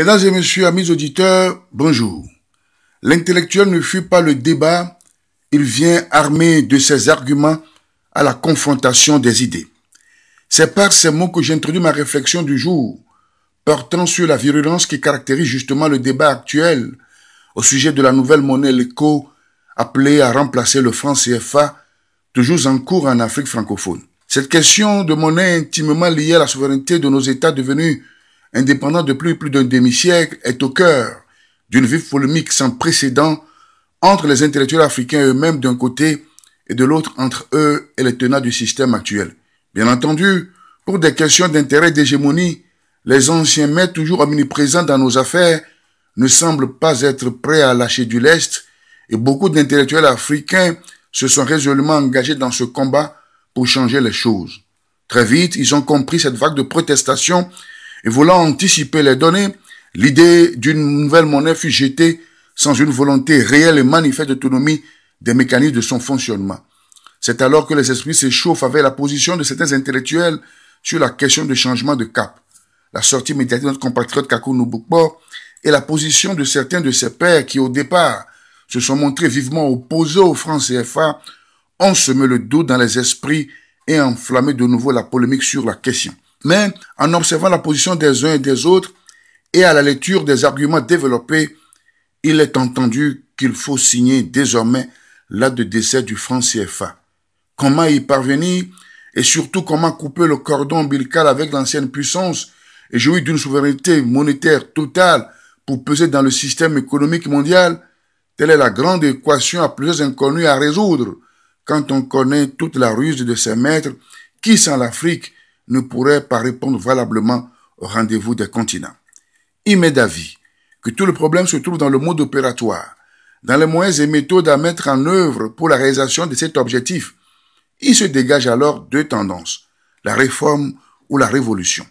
Mesdames et messieurs, amis auditeurs, bonjour. L'intellectuel ne fuit pas le débat, il vient armé de ses arguments à la confrontation des idées. C'est par ces mots que j'introduis ma réflexion du jour, portant sur la virulence qui caractérise justement le débat actuel au sujet de la nouvelle monnaie l'éco, appelée à remplacer le franc CFA, toujours en cours en Afrique francophone. Cette question de monnaie intimement liée à la souveraineté de nos États devenus indépendant de plus, plus d'un demi-siècle, est au cœur d'une vie polémique sans précédent entre les intellectuels africains eux-mêmes d'un côté et de l'autre entre eux et les tenants du système actuel. Bien entendu, pour des questions d'intérêt d'hégémonie, les anciens maîtres toujours omniprésents dans nos affaires ne semblent pas être prêts à lâcher du lest et beaucoup d'intellectuels africains se sont résolument engagés dans ce combat pour changer les choses. Très vite, ils ont compris cette vague de protestation et voulant anticiper les données, l'idée d'une nouvelle monnaie fut jetée sans une volonté réelle et manifeste d'autonomie des mécanismes de son fonctionnement. C'est alors que les esprits s'échauffent avec la position de certains intellectuels sur la question du changement de cap, la sortie médiatique de notre compatriote Kaku Nubukbo et la position de certains de ses pairs qui, au départ, se sont montrés vivement opposés aux francs CFA, ont semé le doute dans les esprits et enflammé de nouveau la polémique sur la question mais en observant la position des uns et des autres et à la lecture des arguments développés, il est entendu qu'il faut signer désormais l'acte de décès du franc CFA. Comment y parvenir et surtout comment couper le cordon ombilical avec l'ancienne puissance et jouir d'une souveraineté monétaire totale pour peser dans le système économique mondial, telle est la grande équation à plusieurs inconnus à résoudre quand on connaît toute la ruse de ses maîtres qui, sans l'Afrique, ne pourrait pas répondre valablement au rendez-vous des continents. Il m'est d'avis que tout le problème se trouve dans le mode opératoire, dans les moyens et méthodes à mettre en œuvre pour la réalisation de cet objectif. Il se dégage alors deux tendances, la réforme ou la révolution.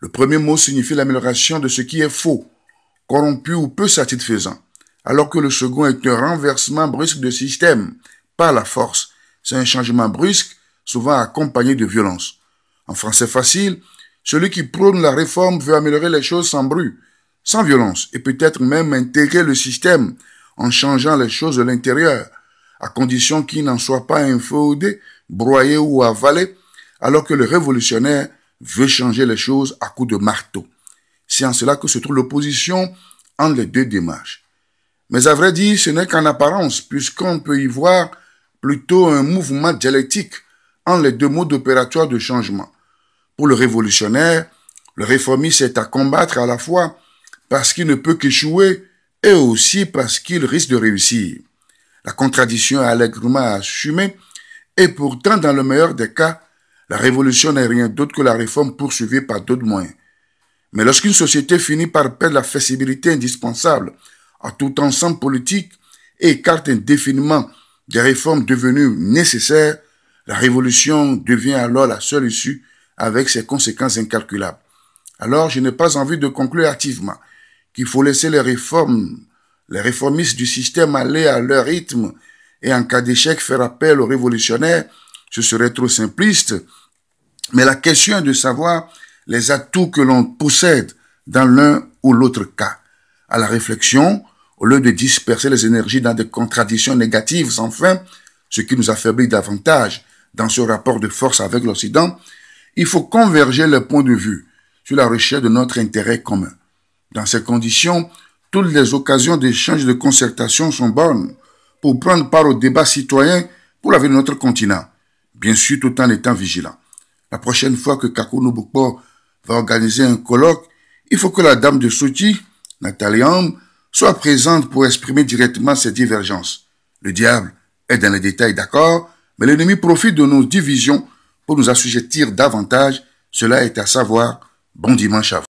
Le premier mot signifie l'amélioration de ce qui est faux, corrompu ou peu satisfaisant, alors que le second est un renversement brusque de système par la force. C'est un changement brusque, souvent accompagné de violence. En français facile, celui qui prône la réforme veut améliorer les choses sans bruit, sans violence, et peut-être même intégrer le système en changeant les choses de l'intérieur, à condition qu'il n'en soit pas infodé broyé ou avalé, alors que le révolutionnaire veut changer les choses à coups de marteau. C'est en cela que se trouve l'opposition entre les deux démarches. Mais à vrai dire, ce n'est qu'en apparence, puisqu'on peut y voir plutôt un mouvement dialectique en les deux modes opératoires de changement. Pour le révolutionnaire, le réformiste est à combattre à la fois parce qu'il ne peut qu'échouer et aussi parce qu'il risque de réussir. La contradiction est allègrement assumée et pourtant, dans le meilleur des cas, la révolution n'est rien d'autre que la réforme poursuivie par d'autres moyens. Mais lorsqu'une société finit par perdre la flexibilité indispensable à tout ensemble politique et écarte indéfiniment des réformes devenues nécessaires, la révolution devient alors la seule issue avec ses conséquences incalculables. Alors, je n'ai pas envie de conclure hâtivement qu'il faut laisser les réformes, les réformistes du système aller à leur rythme et en cas d'échec faire appel aux révolutionnaires, ce serait trop simpliste. Mais la question est de savoir les atouts que l'on possède dans l'un ou l'autre cas. À la réflexion, au lieu de disperser les énergies dans des contradictions négatives sans fin, ce qui nous affaiblit davantage, dans ce rapport de force avec l'Occident, il faut converger les points de vue sur la recherche de notre intérêt commun. Dans ces conditions, toutes les occasions d'échange et de concertation sont bonnes pour prendre part au débat citoyen pour la de notre continent, bien sûr tout en étant vigilant. La prochaine fois que Kakuno Bukpo va organiser un colloque, il faut que la dame de souti Nathalie Ham, soit présente pour exprimer directement ses divergences. Le diable est dans les détails, d'accord, mais l'ennemi profite de nos divisions pour nous assujettir davantage. Cela est à savoir, bon dimanche à vous.